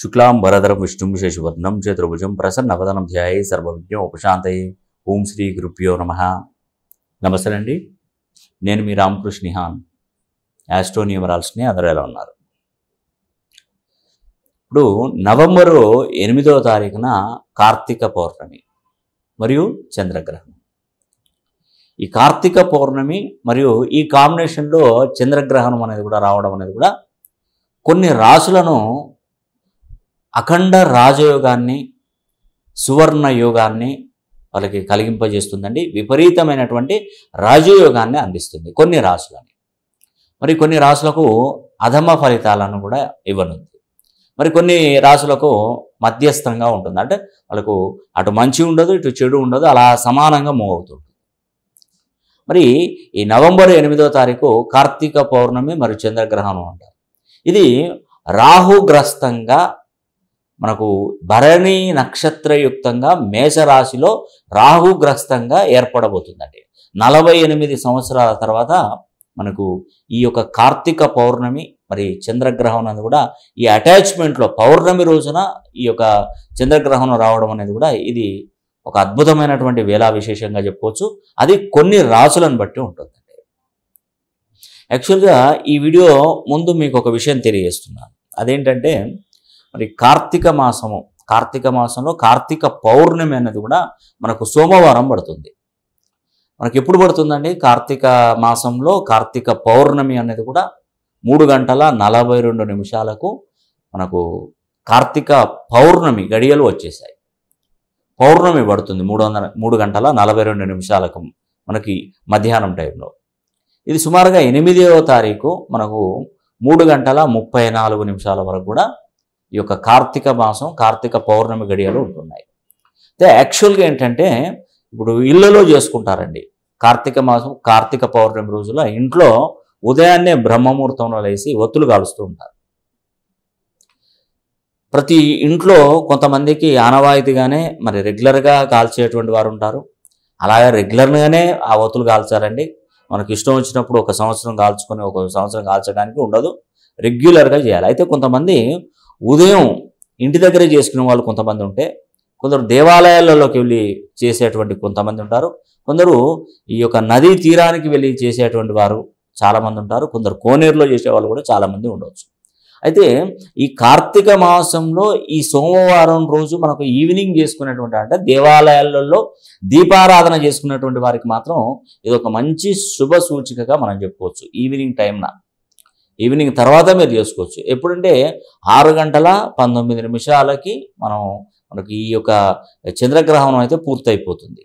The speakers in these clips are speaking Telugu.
శుక్లాం భరధరం విష్ణుం శశివర్ణం చతుర్భుజం ప్రసన్నవదనం ధ్యాయే సర్వజ్ఞ ఉపశాంతయే ఓం శ్రీ గురుభ్యో నమ నమస్తే అండి నేను మీ హాన్ యాస్ట్రోనియమరాల్స్ని అందరూ ఎలా ఉన్నారు ఇప్పుడు నవంబరు ఎనిమిదవ తారీఖున కార్తీక పౌర్ణమి మరియు చంద్రగ్రహణం ఈ కార్తీక పౌర్ణమి మరియు ఈ కాంబినేషన్లో చంద్రగ్రహణం అనేది కూడా రావడం అనేది కూడా కొన్ని రాసులను అఖండ రాజయోగాన్ని సువర్ణ యోగాన్ని వాళ్ళకి కలిగింపజేస్తుందండి విపరీతమైనటువంటి రాజయోగాన్ని అందిస్తుంది కొన్ని రాసులని మరి కొన్ని రాసులకు అధమ ఫలితాలను కూడా ఇవ్వనుంది మరి కొన్ని రాసులకు మధ్యస్థంగా ఉంటుంది అంటే వాళ్ళకు అటు మంచి ఉండదు ఇటు చెడు ఉండదు అలా సమానంగా మూవ్ అవుతుంది మరి ఈ నవంబర్ ఎనిమిదో తారీఖు కార్తీక పౌర్ణమి మరియు చంద్రగ్రహణం అంటారు ఇది రాహుగ్రస్తంగా మనకు భరణి నక్షత్రయుక్తంగా మేషరాశిలో రాహుగ్రస్తంగా ఏర్పడబోతుందండి నలభై ఎనిమిది సంవత్సరాల తర్వాత మనకు ఈ యొక్క కార్తీక పౌర్ణమి మరి చంద్రగ్రహణం అనేది కూడా ఈ అటాచ్మెంట్లో పౌర్ణమి రోజున ఈ యొక్క చంద్రగ్రహణం రావడం అనేది కూడా ఇది ఒక అద్భుతమైనటువంటి వేళ విశేషంగా చెప్పుకోవచ్చు అది కొన్ని రాసులను బట్టి ఉంటుంది యాక్చువల్గా ఈ వీడియో ముందు మీకు ఒక విషయం తెలియజేస్తున్నాను అదేంటంటే మరి కార్తీక మాసము కార్తీక మాసంలో కార్తీక పౌర్ణమి అనేది కూడా మనకు సోమవారం పడుతుంది మనకి ఎప్పుడు పడుతుందండి కార్తీక మాసంలో కార్తీక పౌర్ణమి అనేది కూడా మూడు గంటల నలభై రెండు నిమిషాలకు మనకు కార్తీక పౌర్ణమి గడియలు వచ్చేసాయి పౌర్ణమి పడుతుంది మూడు వందల మూడు గంటల నలభై రెండు నిమిషాలకు మనకి మధ్యాహ్నం టైంలో ఇది సుమారుగా ఎనిమిదవ తారీఖు మనకు మూడు గంటల ముప్పై నాలుగు నిమిషాల వరకు కూడా ఈ యొక్క కార్తీక మాసం కార్తీక పౌర్ణమి గడియలు ఉంటున్నాయి అయితే యాక్చువల్గా ఏంటంటే ఇప్పుడు ఇళ్లలో చేసుకుంటారండి కార్తీక మాసం కార్తీక పౌర్ణమి రోజుల ఇంట్లో ఉదయాన్నే బ్రహ్మముహూర్తంలో లేసి ఒత్తులు కాలుస్తూ ఉంటారు ప్రతి ఇంట్లో కొంతమందికి ఆనవాయితీగానే మరి రెగ్యులర్గా కాల్చేటువంటి వారు ఉంటారు అలాగే రెగ్యులర్గానే ఆ ఒత్తులు కాల్చారండి మనకి ఇష్టం వచ్చినప్పుడు ఒక సంవత్సరం కాల్చుకొని ఒక సంవత్సరం కాల్చడానికి ఉండదు రెగ్యులర్గా చేయాలి అయితే కొంతమంది ఉదయం ఇంటి దగ్గరే చేసుకునే వాళ్ళు కొంతమంది ఉంటే కొందరు దేవాలయాలలోకి వెళ్ళి చేసేటువంటి కొంతమంది ఉంటారు కొందరు ఈ యొక్క నదీ తీరానికి వెళ్ళి చేసేటువంటి వారు చాలామంది ఉంటారు కొందరు కోనేరులో చేసేవాళ్ళు కూడా చాలామంది ఉండవచ్చు అయితే ఈ కార్తీక మాసంలో ఈ సోమవారం రోజు మనకు ఈవినింగ్ చేసుకునేటువంటి అంటే దేవాలయాలలో దీపారాధన చేసుకునేటువంటి వారికి మాత్రం ఇది ఒక మంచి శుభ సూచికగా మనం చెప్పుకోవచ్చు ఈవినింగ్ టైంన ఈవినింగ్ తర్వాత మీరు చేసుకోవచ్చు ఎప్పుడంటే ఆరు గంటల పంతొమ్మిది నిమిషాలకి మనం మనకి ఈ యొక్క చంద్రగ్రహణం అయితే పూర్తయిపోతుంది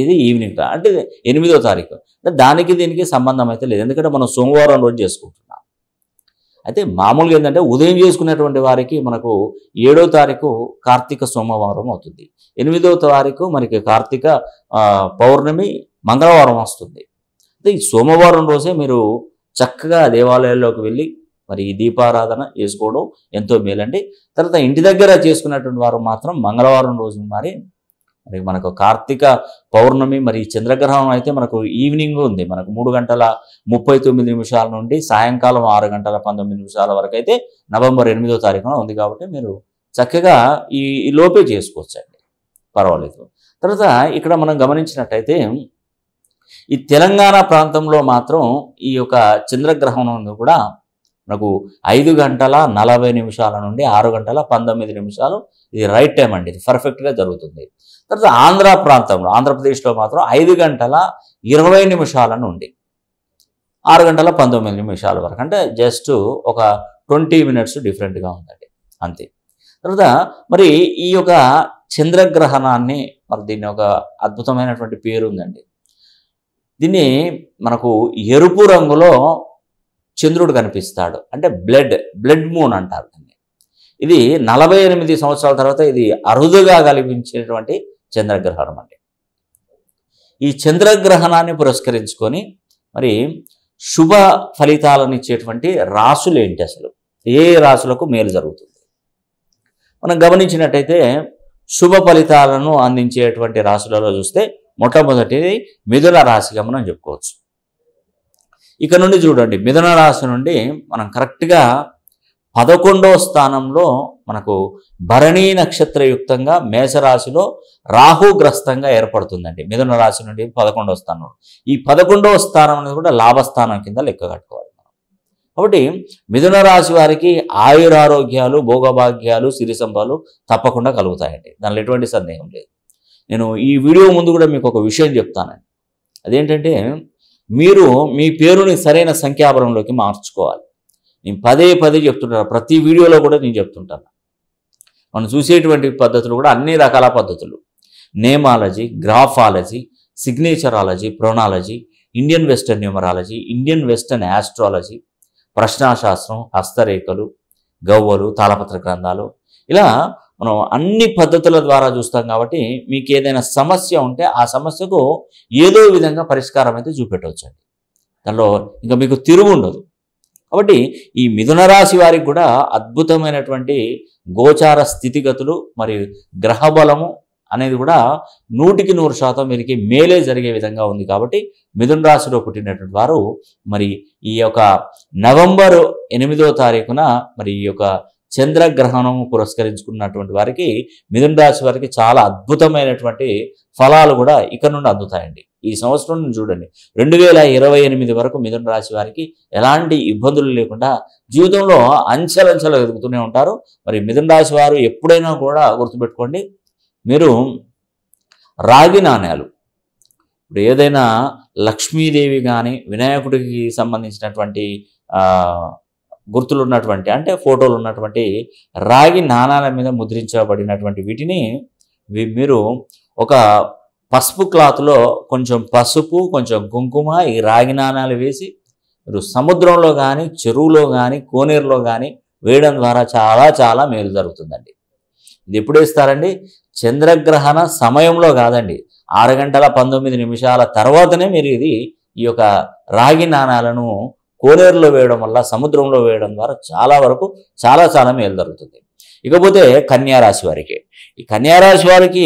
ఇది ఈవినింగ్ అంటే ఎనిమిదో తారీఖు దానికి దీనికి సంబంధం అయితే లేదు ఎందుకంటే మనం సోమవారం రోజు చేసుకుంటున్నాం అయితే మామూలుగా ఏంటంటే ఉదయం చేసుకునేటువంటి వారికి మనకు ఏడో తారీఖు కార్తీక సోమవారం అవుతుంది ఎనిమిదో తారీఖు మనకి కార్తీక పౌర్ణమి మంగళవారం వస్తుంది అయితే ఈ సోమవారం రోజే మీరు చక్కగా దేవాలయాల్లోకి వెళ్ళి మరి ఈ దీపారాధన చేసుకోవడం ఎంతో మేలండి తర్వాత ఇంటి దగ్గర చేసుకున్నటువంటి వారు మాత్రం మంగళవారం రోజు మరి మరి మనకు కార్తీక పౌర్ణమి మరి చంద్రగ్రహణం అయితే మనకు ఈవినింగ్ ఉంది మనకు మూడు గంటల ముప్పై తొమ్మిది నిమిషాల నుండి సాయంకాలం ఆరు గంటల పంతొమ్మిది నిమిషాల వరకు అయితే నవంబర్ ఎనిమిదో తారీఖున ఉంది కాబట్టి మీరు చక్కగా ఈ లోపే చేసుకోవచ్చండి పర్వాలేదు తర్వాత ఇక్కడ మనం గమనించినట్టయితే ఈ తెలంగాణ ప్రాంతంలో మాత్రం ఈ యొక్క చంద్రగ్రహణం నుండి కూడా మనకు ఐదు గంటల నలభై నిమిషాల నుండి ఆరు గంటల పంతొమ్మిది నిమిషాలు ఇది రైట్ టైం అండి ఇది పర్ఫెక్ట్గా జరుగుతుంది తర్వాత ఆంధ్ర ప్రాంతంలో ఆంధ్రప్రదేశ్లో మాత్రం ఐదు గంటల ఇరవై నిమిషాల నుండి ఆరు గంటల పంతొమ్మిది నిమిషాల వరకు అంటే జస్ట్ ఒక ట్వంటీ మినిట్స్ డిఫరెంట్గా ఉందండి అంతే తర్వాత మరి ఈ యొక్క చంద్రగ్రహణాన్ని మరి దీని ఒక అద్భుతమైనటువంటి పేరు ఉందండి దీన్ని మనకు ఎరుపు రంగులో చంద్రుడు కనిపిస్తాడు అంటే బ్లడ్ బ్లడ్ మూన్ అంటారు దీన్ని ఇది నలభై ఎనిమిది సంవత్సరాల తర్వాత ఇది అరుదుగా కల్పించేటువంటి చంద్రగ్రహణం అండి ఈ చంద్రగ్రహణాన్ని పురస్కరించుకొని మరి శుభ ఫలితాలను ఇచ్చేటువంటి రాసులు ఏంటి అసలు ఏ రాసులకు మేలు జరుగుతుంది మనం గమనించినట్టయితే శుభ ఫలితాలను అందించేటువంటి రాసులలో చూస్తే మొట్టమొదటిది మిథున రాశిగా మనం చెప్పుకోవచ్చు ఇక నుండి చూడండి మిథున రాశి నుండి మనం కరెక్ట్గా పదకొండవ స్థానంలో మనకు భరణీ నక్షత్రయుక్తంగా మేషరాశిలో రాహుగ్రస్తంగా ఏర్పడుతుందండి మిథున రాశి నుండి పదకొండవ స్థానంలో ఈ పదకొండవ స్థానం అనేది కూడా లాభస్థానం కింద లెక్క కట్టుకోవాలి కాబట్టి మిథున రాశి వారికి ఆయురారోగ్యాలు భోగభాగ్యాలు సిరి సంభాలు తప్పకుండా కలుగుతాయండి దానిలో ఎటువంటి సందేహం లేదు నేను ఈ వీడియో ముందు కూడా మీకు ఒక విషయం చెప్తానండి అదేంటంటే మీరు మీ పేరుని సరైన సంఖ్యాపరంలోకి మార్చుకోవాలి నేను పదే పదే చెప్తుంటాను ప్రతి వీడియోలో కూడా నేను చెప్తుంటాను మనం చూసేటువంటి పద్ధతులు కూడా అన్ని రకాల పద్ధతులు నేమాలజీ గ్రాఫాలజీ సిగ్నేచరాలజీ ప్రొనాలజీ Indian western numerology Indian western astrology ప్రశ్నాశాస్త్రం హస్తరేఖలు గవ్వలు తాళపత్ర గ్రంథాలు ఇలా మనం అన్ని పద్ధతుల ద్వారా చూస్తాం కాబట్టి మీకు ఏదైనా సమస్య ఉంటే ఆ సమస్యకు ఏదో విధంగా పరిష్కారం అయితే చూపెట్టవచ్చండి దానిలో ఇంకా మీకు తిరుగు ఉండదు కాబట్టి ఈ మిథున రాశి వారికి కూడా అద్భుతమైనటువంటి గోచార స్థితిగతులు మరియు గ్రహబలము అనేది కూడా నూటికి నూరు శాతం వీరికి మేలే జరిగే విధంగా ఉంది కాబట్టి మిథున రాశిలో పుట్టినటువంటి వారు మరి ఈ యొక్క నవంబరు ఎనిమిదో తారీఖున మరి ఈ యొక్క చంద్రగ్రహణం పురస్కరించుకున్నటువంటి వారికి మిథున రాశి వారికి చాలా అద్భుతమైనటువంటి ఫలాలు కూడా ఇక్కడ నుండి అందుతాయండి ఈ సంవత్సరం చూడండి రెండు వేల ఇరవై ఎనిమిది వరకు మిథున రాశి వారికి ఎలాంటి ఇబ్బందులు లేకుండా జీవితంలో అంచెలంచెలు ఎదుగుతూనే ఉంటారు మరి మిథున రాశి వారు ఎప్పుడైనా కూడా గుర్తుపెట్టుకోండి మీరు రాగి నాణ్యాలు ఇప్పుడు ఏదైనా లక్ష్మీదేవి కానీ వినాయకుడికి సంబంధించినటువంటి గుర్తులు ఉన్నటువంటి అంటే ఫోటోలు ఉన్నటువంటి రాగి నాణాల మీద ముద్రించబడినటువంటి వీటిని మీరు ఒక పసుపు క్లాత్లో కొంచెం పసుపు కొంచెం కుంకుమ ఈ రాగి నాణాలు వేసి మీరు సముద్రంలో కానీ చెరువులో కానీ కోనేరులో కానీ వేయడం ద్వారా చాలా చాలా మేలు జరుగుతుందండి ఇది ఎప్పుడు వేస్తారండి చంద్రగ్రహణ సమయంలో కాదండి ఆరు గంటల పంతొమ్మిది నిమిషాల తర్వాతనే మీరు ఇది ఈ యొక్క రాగి నాణాలను కోనేరులో వేయడం వల్ల సముద్రంలో వేయడం ద్వారా చాలా వరకు చాలా చాలా మేలు జరుగుతుంది ఇకపోతే కన్యారాశి వారికి ఈ కన్యారాశి వారికి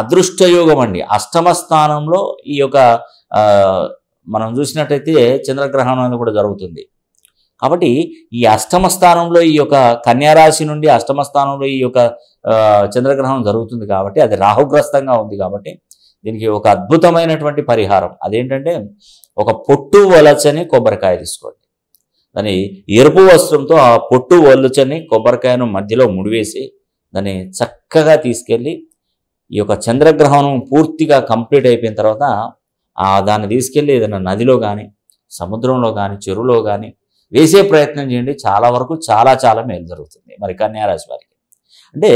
అదృష్టయోగం అండి అష్టమ స్థానంలో ఈ యొక్క మనం చూసినట్టయితే చంద్రగ్రహణం కూడా జరుగుతుంది కాబట్టి ఈ అష్టమ స్థానంలో ఈ యొక్క కన్యారాశి నుండి అష్టమ స్థానంలో ఈ యొక్క చంద్రగ్రహణం జరుగుతుంది కాబట్టి అది రాహుగ్రస్తంగా ఉంది కాబట్టి దీనికి ఒక అద్భుతమైనటువంటి పరిహారం అదేంటంటే ఒక పొట్టు వలచని కొబ్బరికాయ తీసుకోండి దాని ఎరుపు వస్త్రంతో ఆ పొట్టు వలచని కొబ్బరికాయను మధ్యలో ముడివేసి దాన్ని చక్కగా తీసుకెళ్ళి ఈ యొక్క చంద్రగ్రహణం పూర్తిగా కంప్లీట్ అయిపోయిన తర్వాత ఆ దాన్ని తీసుకెళ్ళి ఏదైనా నదిలో కానీ సముద్రంలో కానీ చెరువులో కానీ వేసే ప్రయత్నం చేయండి చాలా వరకు చాలా చాలా మేలు జరుగుతుంది మరి కన్యారాశి వారికి అంటే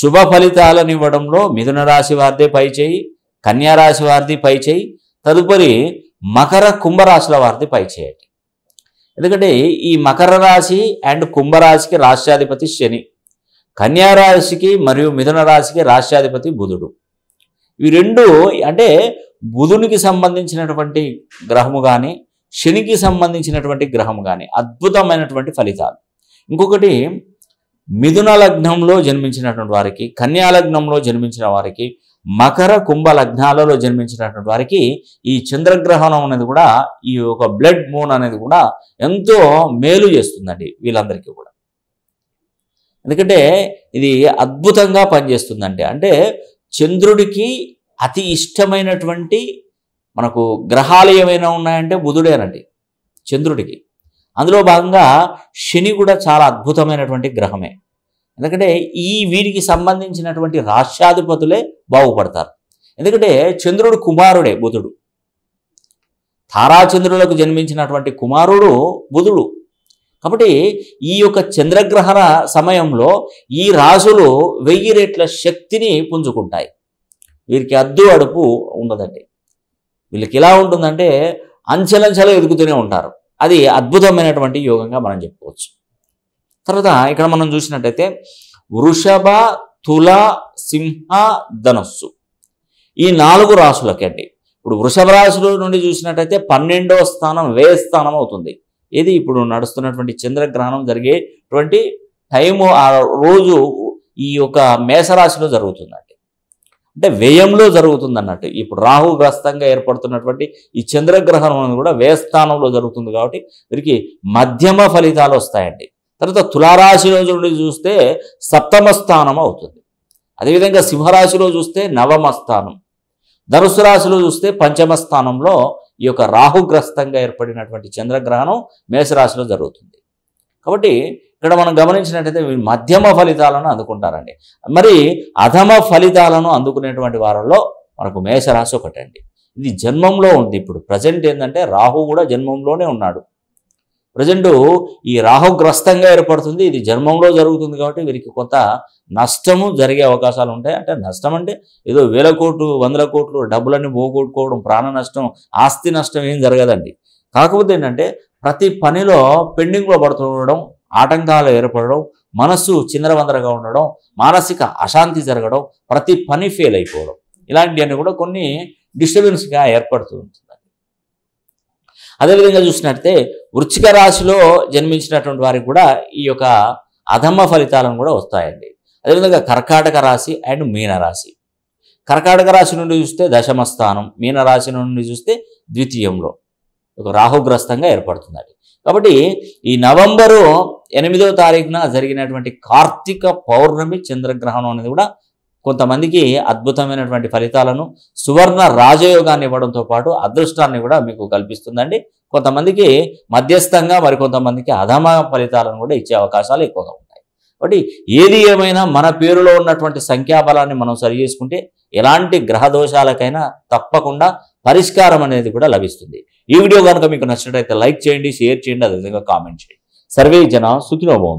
శుభ ఫలితాలను ఇవ్వడంలో మిథున రాశి వారిదే పై చేయి కన్యారాశి వారిది పై చేయి తదుపరి మకర కుంభరాశుల వారిది పై చేయండి ఎందుకంటే ఈ మకర రాశి అండ్ కుంభరాశికి రాష్ట్రాధిపతి శని కన్యారాశికి మరియు మిథున రాశికి రాష్ట్రాధిపతి బుధుడు ఇవి రెండు అంటే బుధునికి సంబంధించినటువంటి గ్రహము కానీ శనికి సంబంధించినటువంటి గ్రహము కానీ అద్భుతమైనటువంటి ఫలితాలు ఇంకొకటి మిథున లగ్నంలో జన్మించినటువంటి వారికి కన్యా లగ్నంలో జన్మించిన వారికి మకర కుంభ లగ్నాలలో జన్మించినటువంటి వారికి ఈ చంద్రగ్రహణం అనేది కూడా ఈ యొక్క బ్లడ్ మూన్ అనేది కూడా ఎంతో మేలు చేస్తుందండి వీళ్ళందరికీ కూడా ఎందుకంటే ఇది అద్భుతంగా పనిచేస్తుందండి అంటే చంద్రుడికి అతి ఇష్టమైనటువంటి మనకు గ్రహాలు ఏమైనా ఉన్నాయంటే బుధుడేనండి చంద్రుడికి అందులో భాగంగా శని కూడా చాలా అద్భుతమైనటువంటి గ్రహమే ఎందుకంటే ఈ వీరికి సంబంధించినటువంటి రాష్ట్రాధిపతులే బాగుపడతారు ఎందుకంటే చంద్రుడు కుమారుడే బుధుడు తారాచంద్రులకు జన్మించినటువంటి కుమారుడు బుధుడు కాబట్టి ఈ యొక్క చంద్రగ్రహణ సమయంలో ఈ రాసులు వెయ్యి రేట్ల శక్తిని పుంజుకుంటాయి వీరికి అద్దు అడుపు ఉండదండి వీళ్ళకి ఎలా ఉంటుందంటే అంచెలంచెలు ఎదుగుతూనే ఉంటారు అది అద్భుతమైనటువంటి యోగంగా మనం చెప్పుకోవచ్చు తర్వాత ఇక్కడ మనం చూసినట్టయితే వృషభ తుల సింహ ధనస్సు ఈ నాలుగు అండి ఇప్పుడు వృషభ రాశుల నుండి చూసినట్టయితే పన్నెండవ స్థానం వే స్థానం అవుతుంది ఇది ఇప్పుడు నడుస్తున్నటువంటి చంద్రగ్రహణం జరిగేటువంటి టైము ఆ రోజు ఈ యొక్క మేషరాశిలో జరుగుతుందండి అంటే వ్యయంలో జరుగుతుంది అన్నట్టు ఇప్పుడు రాహుగ్రస్తంగా ఏర్పడుతున్నటువంటి ఈ చంద్రగ్రహణం కూడా స్థానంలో జరుగుతుంది కాబట్టి వీరికి మధ్యమ ఫలితాలు వస్తాయండి తర్వాత తులారాశి నుండి చూస్తే సప్తమ స్థానం అవుతుంది అదేవిధంగా సింహరాశిలో చూస్తే నవమ స్థానం ధనుసు రాశిలో చూస్తే పంచమ స్థానంలో ఈ యొక్క రాహుగ్రస్తంగా ఏర్పడినటువంటి చంద్రగ్రహణం మేషరాశిలో జరుగుతుంది కాబట్టి ఇక్కడ మనం గమనించినట్టయితే మధ్యమ ఫలితాలను అందుకుంటారండి మరి అధమ ఫలితాలను అందుకునేటువంటి వారంలో మనకు మేషరాశి ఒకటండి ఇది జన్మంలో ఉంది ఇప్పుడు ప్రజెంట్ ఏంటంటే రాహు కూడా జన్మంలోనే ఉన్నాడు ప్రజెంట్ ఈ రాహుగ్రస్తంగా ఏర్పడుతుంది ఇది జన్మంలో జరుగుతుంది కాబట్టి వీరికి కొంత నష్టము జరిగే అవకాశాలు ఉంటాయి అంటే నష్టం అంటే ఏదో వేల కోట్లు వందల కోట్లు డబ్బులన్నీ పోగొట్టుకోవడం ప్రాణ నష్టం ఆస్తి నష్టం ఏం జరగదండి కాకపోతే ఏంటంటే ప్రతి పనిలో పెండింగ్లో పడుతుండడం ఆటంకాలు ఏర్పడడం మనస్సు చిందరవందరగా ఉండడం మానసిక అశాంతి జరగడం ప్రతి పని ఫెయిల్ అయిపోవడం ఇలాంటివన్నీ కూడా కొన్ని డిస్టర్బెన్స్గా ఏర్పడుతుంది అదేవిధంగా చూసినట్టే వృచ్చిక రాశిలో జన్మించినటువంటి వారికి కూడా ఈ యొక్క అధమ ఫలితాలను కూడా వస్తాయండి అదేవిధంగా కర్కాటక రాశి అండ్ మీనరాశి కర్కాటక రాశి నుండి చూస్తే దశమ స్థానం మీనరాశి నుండి చూస్తే ద్వితీయంలో ఒక రాహుగ్రస్తంగా ఏర్పడుతుందండి కాబట్టి ఈ నవంబరు ఎనిమిదవ తారీఖున జరిగినటువంటి కార్తీక పౌర్ణమి చంద్రగ్రహణం అనేది కూడా కొంతమందికి అద్భుతమైనటువంటి ఫలితాలను సువర్ణ రాజయోగాన్ని ఇవ్వడంతో పాటు అదృష్టాన్ని కూడా మీకు కల్పిస్తుందండి కొంతమందికి మధ్యస్థంగా మరికొంతమందికి అధమ ఫలితాలను కూడా ఇచ్చే అవకాశాలు ఎక్కువగా ఉంటాయి కాబట్టి ఏది ఏమైనా మన పేరులో ఉన్నటువంటి సంఖ్యాబలాన్ని మనం సరి చేసుకుంటే ఎలాంటి గ్రహ దోషాలకైనా తప్పకుండా పరిష్కారం అనేది కూడా లభిస్తుంది ఈ వీడియో కనుక మీకు నచ్చినట్లయితే లైక్ చేయండి షేర్ చేయండి అదేవిధంగా కామెంట్ చేయండి సర్వే జన సుఖినోభవం